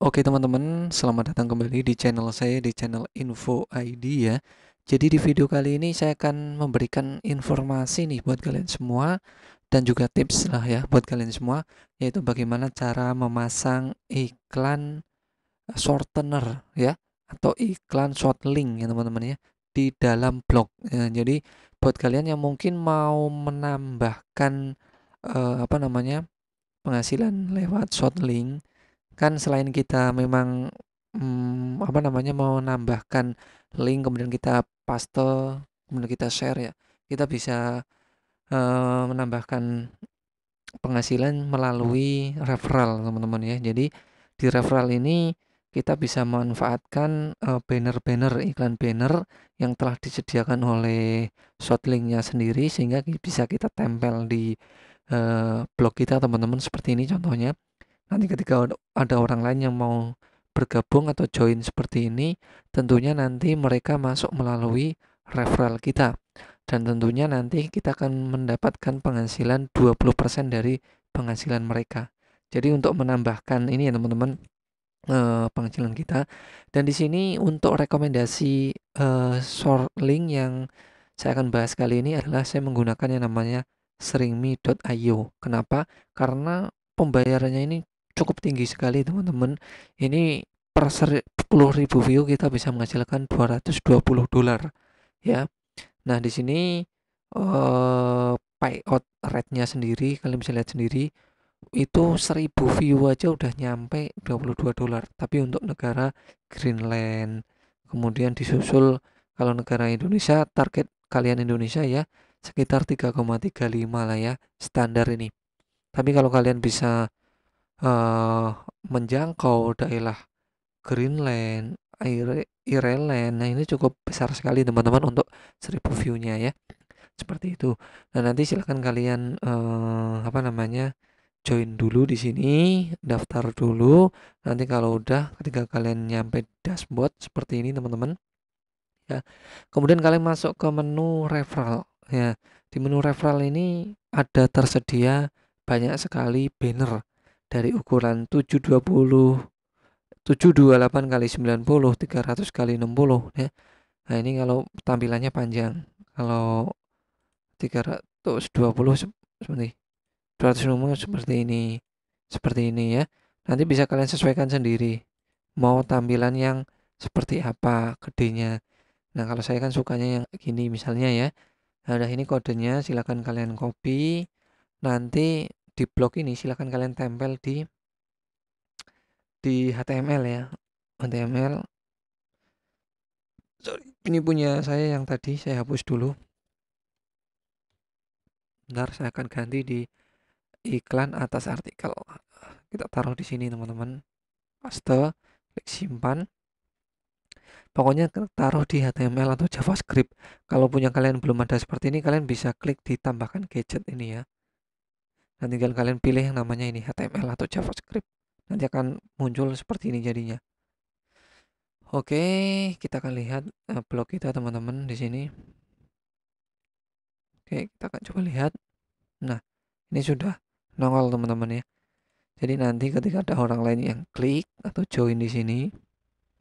Oke teman-teman, selamat datang kembali di channel saya di channel Info ID ya. Jadi di video kali ini saya akan memberikan informasi nih buat kalian semua dan juga tips lah ya buat kalian semua yaitu bagaimana cara memasang iklan shortener ya atau iklan short link ya teman-teman ya di dalam blog. Ya, jadi buat kalian yang mungkin mau menambahkan eh, apa namanya penghasilan lewat short link kan selain kita memang hmm, apa namanya mau menambahkan link kemudian kita paste kemudian kita share ya kita bisa uh, menambahkan penghasilan melalui ya. referral teman-teman ya jadi di referral ini kita bisa memanfaatkan banner-banner uh, iklan banner yang telah disediakan oleh shortlinknya sendiri sehingga bisa kita tempel di uh, blog kita teman-teman seperti ini contohnya Nanti ketika ada orang lain yang mau bergabung atau join seperti ini, tentunya nanti mereka masuk melalui referral kita. Dan tentunya nanti kita akan mendapatkan penghasilan 20% dari penghasilan mereka. Jadi untuk menambahkan ini ya teman-teman eh, penghasilan kita. Dan di sini untuk rekomendasi eh, short link yang saya akan bahas kali ini adalah saya menggunakan yang namanya seringmi.io Kenapa? Karena pembayarannya ini cukup tinggi sekali teman-teman ini per ribu view kita bisa menghasilkan 220 dolar ya nah di sini uh, payout rate-nya sendiri kalian bisa lihat sendiri itu 1000 view aja udah nyampe 22 dolar tapi untuk negara Greenland kemudian disusul kalau negara Indonesia target kalian Indonesia ya sekitar 3,35 lah ya standar ini tapi kalau kalian bisa uh, menjangkau daerah Greenland, Ireland. Nah, ini cukup besar sekali teman-teman untuk 1.000 view-nya ya, seperti itu. Nah, nanti silahkan kalian, uh, apa namanya, join dulu di sini, daftar dulu, nanti kalau udah ketika kalian nyampe dashboard seperti ini teman-teman, ya, kemudian kalian masuk ke menu referral ya. Di menu referral ini ada tersedia banyak sekali banner dari ukuran 720 728 kali 90 300 kali 60 ya. Nah, ini kalau tampilannya panjang. Kalau 320 seperti nomor seperti ini. Seperti ini ya. Nanti bisa kalian sesuaikan sendiri mau tampilan yang seperti apa gedenya. Nah, kalau saya kan sukanya yang gini misalnya ya. Nah, ini kodenya silahkan kalian copy. Nanti di blog ini silahkan kalian tempel di di HTML ya HTML sorry ini punya saya yang tadi saya hapus dulu ntar saya akan ganti di iklan atas artikel kita taruh di sini teman-teman paste klik simpan pokoknya taruh di HTML atau JavaScript kalau punya kalian belum ada seperti ini kalian bisa klik ditambahkan gadget ini ya dan tinggal kalian pilih yang namanya ini HTML atau JavaScript nanti akan muncul seperti ini jadinya oke kita akan lihat eh, blog kita teman-teman di sini oke kita akan coba lihat nah ini sudah nongol teman-teman ya jadi nanti ketika ada orang lain yang klik atau join di sini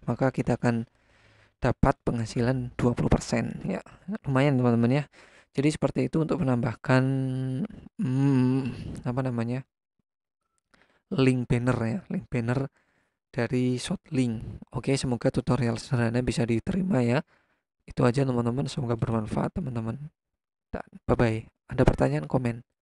maka kita akan dapat penghasilan 20% ya lumayan teman-teman ya jadi seperti itu untuk menambahkan apa namanya link banner ya link banner dari short link oke semoga tutorial sederhana bisa diterima ya itu aja teman-teman semoga bermanfaat teman-teman dan bye bye ada pertanyaan komen